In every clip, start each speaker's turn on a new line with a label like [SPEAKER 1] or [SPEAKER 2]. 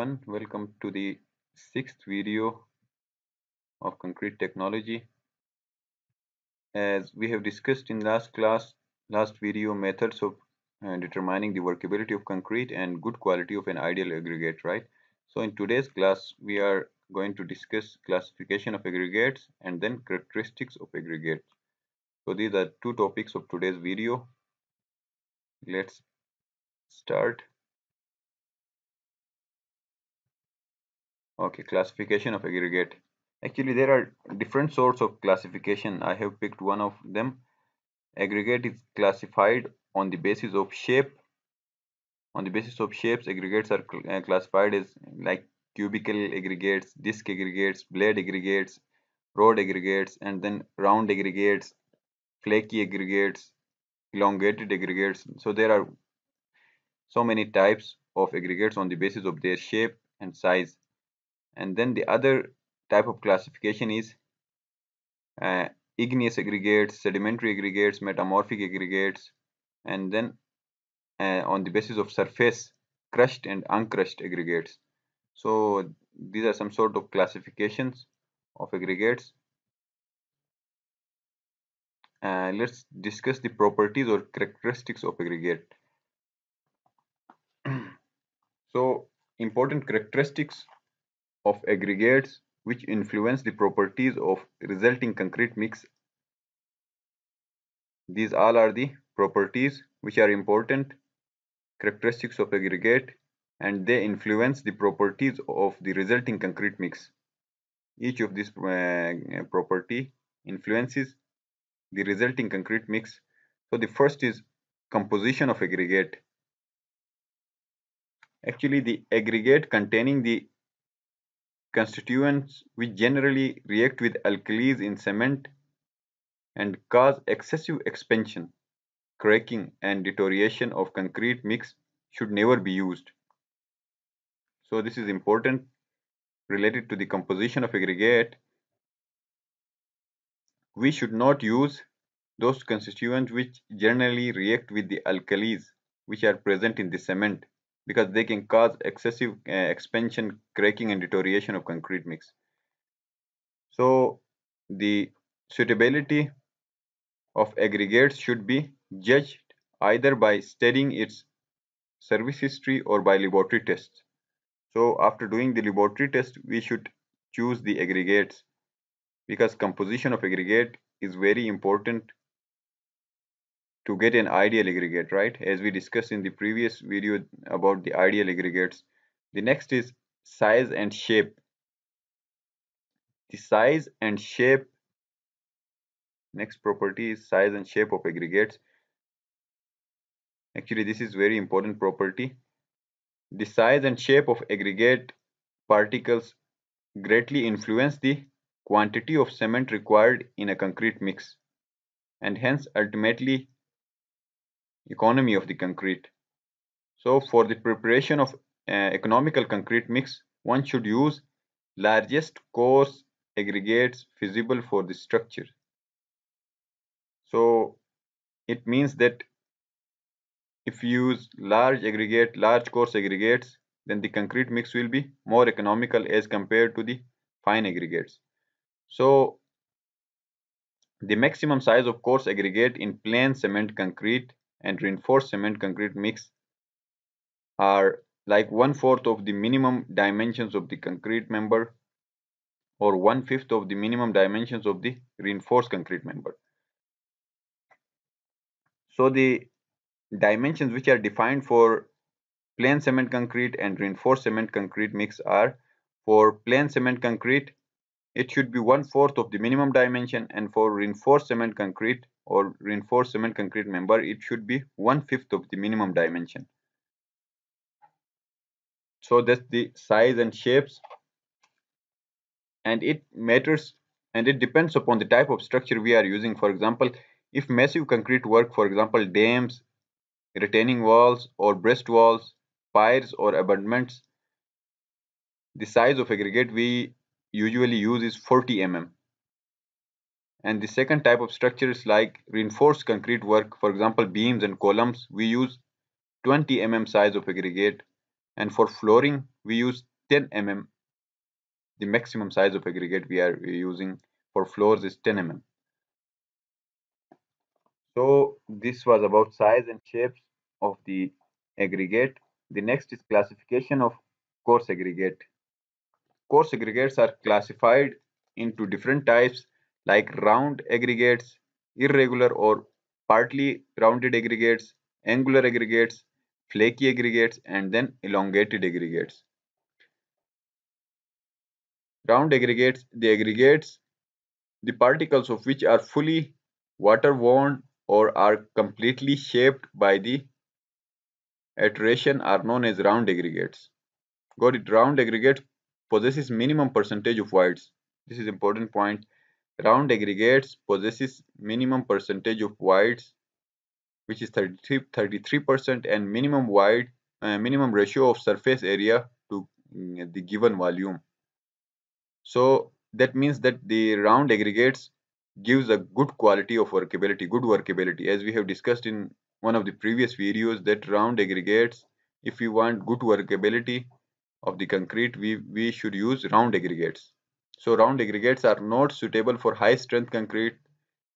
[SPEAKER 1] everyone welcome to the sixth video of concrete technology as we have discussed in last class last video methods of uh, determining the workability of concrete and good quality of an ideal aggregate right so in today's class we are going to discuss classification of aggregates and then characteristics of aggregates so these are two topics of today's video let's start okay classification of aggregate actually there are different sorts of classification i have picked one of them aggregate is classified on the basis of shape on the basis of shapes aggregates are cl uh, classified as like cubical aggregates disk aggregates blade aggregates rod aggregates and then round aggregates flaky aggregates elongated aggregates so there are so many types of aggregates on the basis of their shape and size and then the other type of classification is uh, igneous aggregates sedimentary aggregates metamorphic aggregates and then uh, on the basis of surface crushed and uncrushed aggregates so these are some sort of classifications of aggregates uh, let's discuss the properties or characteristics of aggregate so important characteristics of aggregates which influence the properties of resulting concrete mix. These all are the properties which are important characteristics of aggregate and they influence the properties of the resulting concrete mix. Each of these uh, property influences the resulting concrete mix. So the first is composition of aggregate. Actually, the aggregate containing the constituents which generally react with alkalis in cement and cause excessive expansion, cracking and deterioration of concrete mix should never be used. So this is important related to the composition of aggregate. We should not use those constituents which generally react with the alkalis which are present in the cement because they can cause excessive uh, expansion, cracking and deterioration of concrete mix. So the suitability of aggregates should be judged either by studying its service history or by laboratory tests. So after doing the laboratory test, we should choose the aggregates because composition of aggregate is very important to get an ideal aggregate, right? As we discussed in the previous video about the ideal aggregates. The next is size and shape. The size and shape, next property is size and shape of aggregates. Actually, this is very important property. The size and shape of aggregate particles greatly influence the quantity of cement required in a concrete mix and hence ultimately economy of the concrete. So for the preparation of uh, economical concrete mix, one should use largest coarse aggregates feasible for the structure. So it means that if you use large aggregate, large coarse aggregates, then the concrete mix will be more economical as compared to the fine aggregates. So the maximum size of coarse aggregate in plain cement concrete and reinforced cement concrete mix are like one fourth of the minimum dimensions of the concrete member or one fifth of the minimum dimensions of the reinforced concrete member. So the dimensions which are defined for plain cement concrete and reinforced cement concrete mix are for plain cement concrete it should be one-fourth of the minimum dimension and for reinforced cement concrete or reinforced cement concrete member, it should be one-fifth of the minimum dimension. So that's the size and shapes and it matters and it depends upon the type of structure we are using. For example, if massive concrete work, for example, dams, retaining walls or breast walls, piers or abutments, the size of aggregate we usually use is 40 mm and the second type of structures like reinforced concrete work for example beams and columns we use 20 mm size of aggregate and for flooring we use 10 mm the maximum size of aggregate we are using for floors is 10 mm so this was about size and shapes of the aggregate the next is classification of coarse aggregate coarse aggregates are classified into different types like round aggregates, irregular or partly rounded aggregates, angular aggregates, flaky aggregates, and then elongated aggregates. Round aggregates, the aggregates, the particles of which are fully water-worn or are completely shaped by the iteration are known as round aggregates. Got it? Round aggregates possesses minimum percentage of whites. This is important point. Round aggregates possesses minimum percentage of whites, which is 33 percent, and minimum wide uh, minimum ratio of surface area to mm, the given volume. So that means that the round aggregates gives a good quality of workability, good workability, as we have discussed in one of the previous videos that round aggregates if you want good workability of the concrete, we, we should use round aggregates. So round aggregates are not suitable for high strength concrete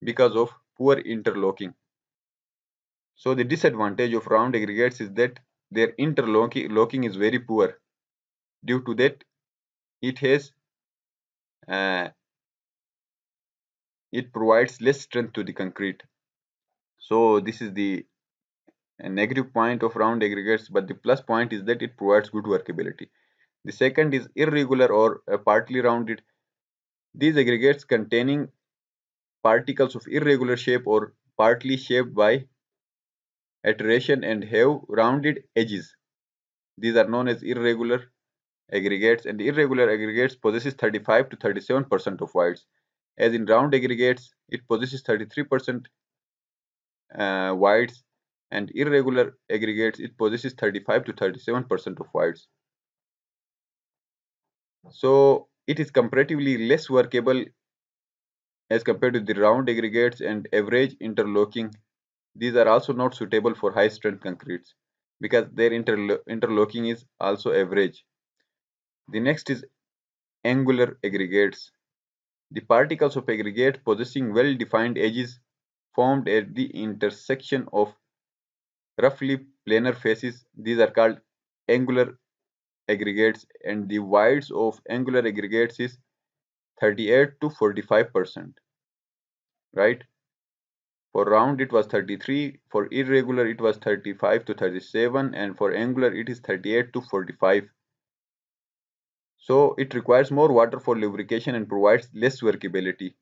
[SPEAKER 1] because of poor interlocking. So the disadvantage of round aggregates is that their interlocking is very poor. Due to that, it has uh, it provides less strength to the concrete. So this is the a negative point of round aggregates but the plus point is that it provides good workability. The second is irregular or uh, partly rounded. These aggregates containing particles of irregular shape or partly shaped by iteration and have rounded edges. These are known as irregular aggregates and irregular aggregates possesses 35 to 37% of voids. As in round aggregates, it possesses 33% uh, voids and irregular aggregates, it possesses 35 to 37% of voids. So it is comparatively less workable as compared to the round aggregates and average interlocking. These are also not suitable for high strength concretes because their interlo interlocking is also average. The next is angular aggregates. The particles of aggregate possessing well-defined edges formed at the intersection of roughly planar faces these are called angular aggregates and the width of angular aggregates is 38 to 45 percent right for round it was 33 for irregular it was 35 to 37 and for angular it is 38 to 45 so it requires more water for lubrication and provides less workability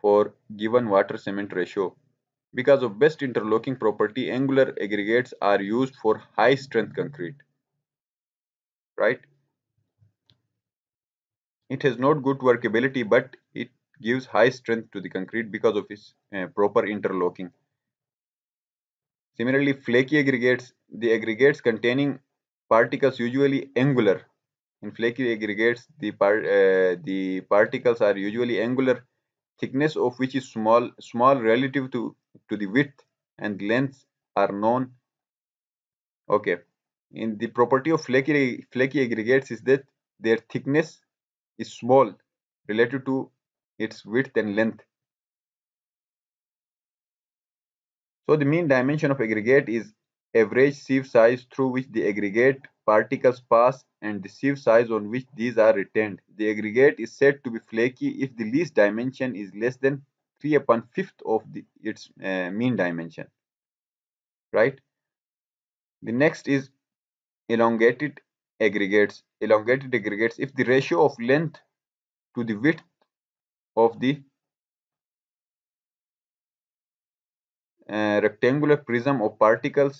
[SPEAKER 1] for given water cement ratio because of best interlocking property, angular aggregates are used for high strength concrete. Right? It has not good workability, but it gives high strength to the concrete because of its uh, proper interlocking. Similarly, flaky aggregates, the aggregates containing particles usually angular. In flaky aggregates, the, par uh, the particles are usually angular, thickness of which is small, small relative to to the width and length are known okay in the property of flaky flaky aggregates is that their thickness is small relative to its width and length so the mean dimension of aggregate is average sieve size through which the aggregate particles pass and the sieve size on which these are retained the aggregate is said to be flaky if the least dimension is less than 3 upon fifth of the, its uh, mean dimension right the next is elongated aggregates elongated aggregates if the ratio of length to the width of the uh, rectangular prism of particles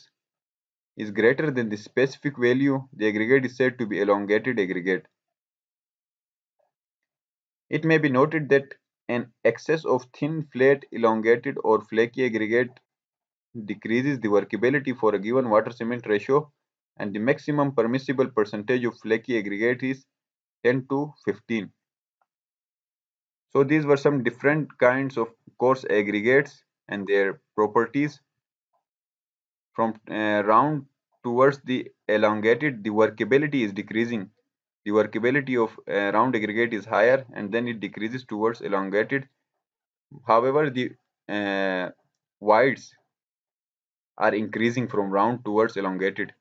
[SPEAKER 1] is greater than the specific value the aggregate is said to be elongated aggregate it may be noted that an excess of thin, flat, elongated or flaky aggregate decreases the workability for a given water cement ratio and the maximum permissible percentage of flaky aggregate is 10 to 15. So these were some different kinds of coarse aggregates and their properties. From uh, round towards the elongated, the workability is decreasing the workability of round aggregate is higher and then it decreases towards elongated however the uh, wides are increasing from round towards elongated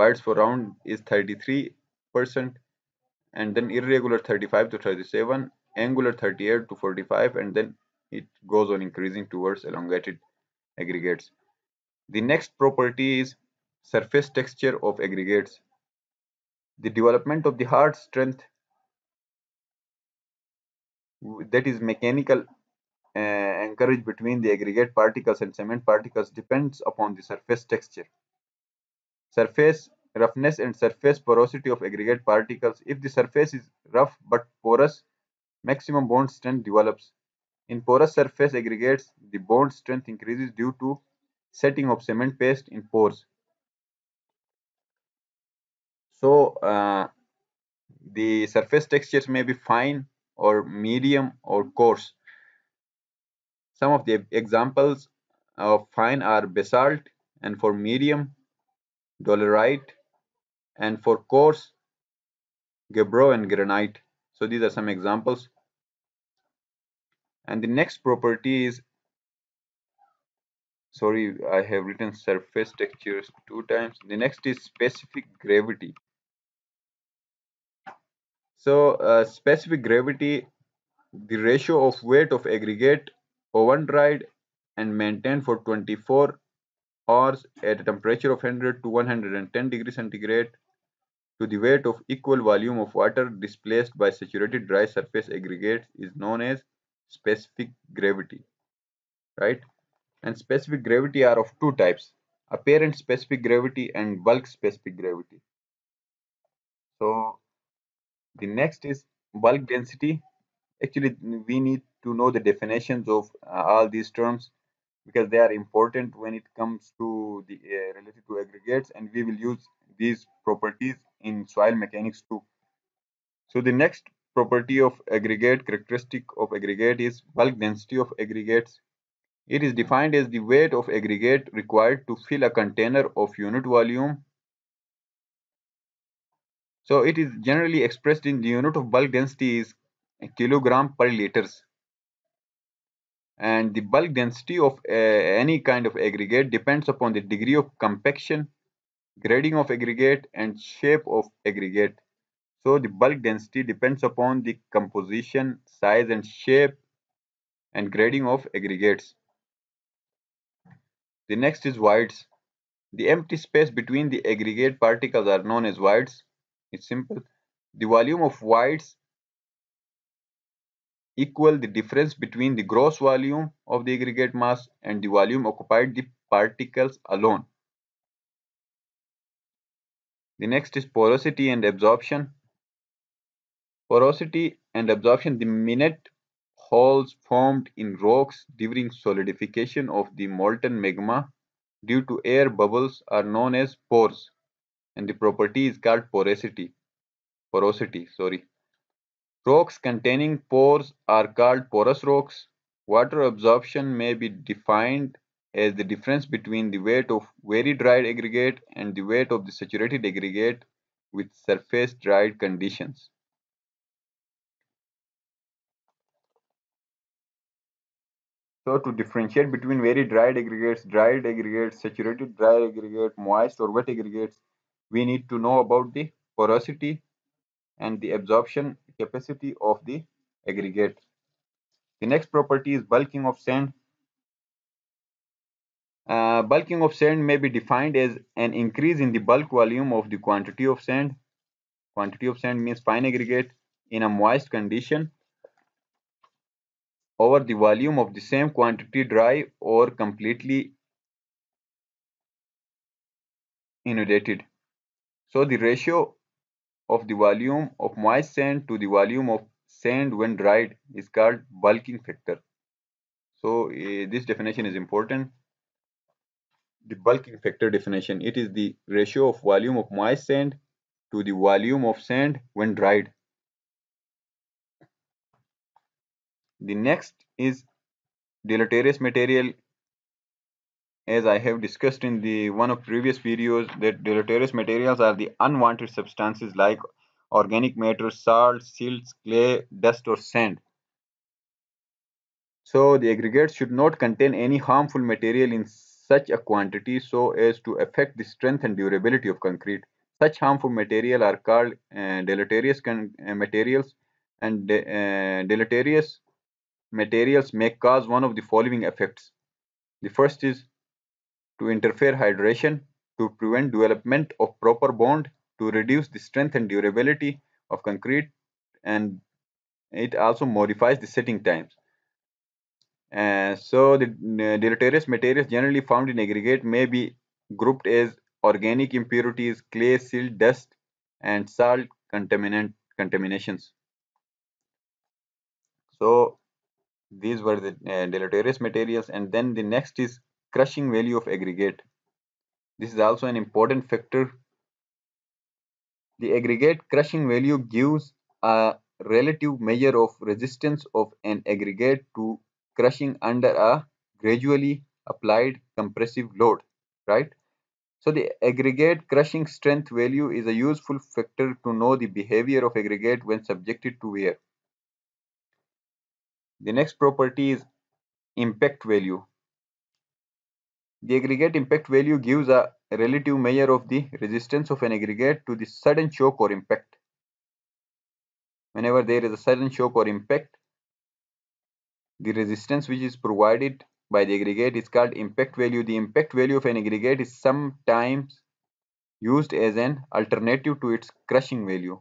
[SPEAKER 1] wides for round is 33 percent and then irregular 35 to 37 angular 38 to 45 and then it goes on increasing towards elongated aggregates the next property is surface texture of aggregates the development of the heart strength that is mechanical uh, anchorage between the aggregate particles and cement particles depends upon the surface texture surface roughness and surface porosity of aggregate particles if the surface is rough but porous maximum bond strength develops in porous surface aggregates the bond strength increases due to setting of cement paste in pores so uh, the surface textures may be fine or medium or coarse some of the examples of fine are basalt and for medium dolerite and for coarse gabbro and granite so these are some examples and the next property is sorry i have written surface textures two times the next is specific gravity so uh, specific gravity, the ratio of weight of aggregate oven dried and maintained for 24 hours at a temperature of 100 to 110 degrees centigrade to the weight of equal volume of water displaced by saturated dry surface aggregates is known as specific gravity right and specific gravity are of two types apparent specific gravity and bulk specific gravity so the next is bulk density. Actually, we need to know the definitions of uh, all these terms because they are important when it comes to the uh, related to aggregates and we will use these properties in soil mechanics too. So the next property of aggregate characteristic of aggregate is bulk density of aggregates. It is defined as the weight of aggregate required to fill a container of unit volume so it is generally expressed in the unit of bulk density is kilogram per liters. And the bulk density of uh, any kind of aggregate depends upon the degree of compaction, grading of aggregate and shape of aggregate. So the bulk density depends upon the composition, size and shape and grading of aggregates. The next is voids. The empty space between the aggregate particles are known as voids it's simple. The volume of voids equal the difference between the gross volume of the aggregate mass and the volume occupied the particles alone. The next is porosity and absorption. Porosity and absorption, the minute holes formed in rocks during solidification of the molten magma due to air bubbles are known as pores and the property is called porosity. Porosity, sorry. Rocks containing pores are called porous rocks. Water absorption may be defined as the difference between the weight of very dried aggregate and the weight of the saturated aggregate with surface dried conditions. So to differentiate between very dried aggregates, dried aggregates, saturated dry aggregate, moist or wet aggregates, we need to know about the porosity and the absorption capacity of the aggregate. The next property is bulking of sand. Uh, bulking of sand may be defined as an increase in the bulk volume of the quantity of sand. Quantity of sand means fine aggregate in a moist condition over the volume of the same quantity dry or completely inundated. So the ratio of the volume of moist sand to the volume of sand when dried is called bulking factor. So uh, this definition is important. The bulking factor definition, it is the ratio of volume of moist sand to the volume of sand when dried. The next is deleterious material as I have discussed in the one of previous videos that deleterious materials are the unwanted substances like organic matter, salt, silts, clay, dust or sand. So the aggregates should not contain any harmful material in such a quantity so as to affect the strength and durability of concrete. Such harmful material are called uh, deleterious uh, materials and de uh, deleterious materials may cause one of the following effects. The first is to interfere hydration, to prevent development of proper bond, to reduce the strength and durability of concrete, and it also modifies the setting times. Uh, so the uh, deleterious materials generally found in aggregate may be grouped as organic impurities, clay, silt, dust, and salt contaminant contaminations. So these were the uh, deleterious materials and then the next is crushing value of aggregate. This is also an important factor. The aggregate crushing value gives a relative measure of resistance of an aggregate to crushing under a gradually applied compressive load, right? So the aggregate crushing strength value is a useful factor to know the behavior of aggregate when subjected to wear. The next property is impact value. The aggregate impact value gives a relative measure of the resistance of an aggregate to the sudden shock or impact. Whenever there is a sudden shock or impact, the resistance which is provided by the aggregate is called impact value. The impact value of an aggregate is sometimes used as an alternative to its crushing value.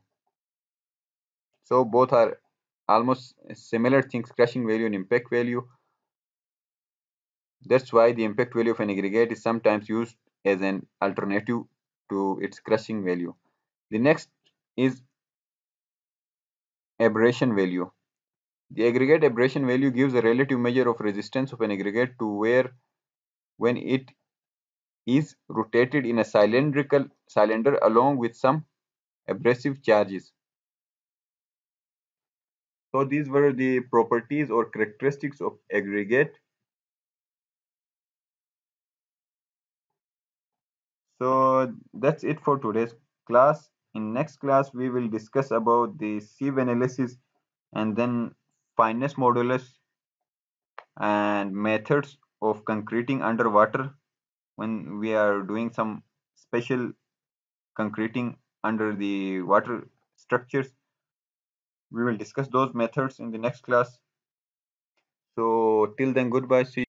[SPEAKER 1] So both are almost similar things, crushing value and impact value. That's why the impact value of an aggregate is sometimes used as an alternative to its crushing value. The next is aberration value. The aggregate aberration value gives a relative measure of resistance of an aggregate to wear when it is rotated in a cylindrical cylinder along with some abrasive charges. So these were the properties or characteristics of aggregate so that's it for today's class in next class we will discuss about the sieve analysis and then fineness modulus and methods of concreting underwater when we are doing some special concreting under the water structures we will discuss those methods in the next class so till then goodbye see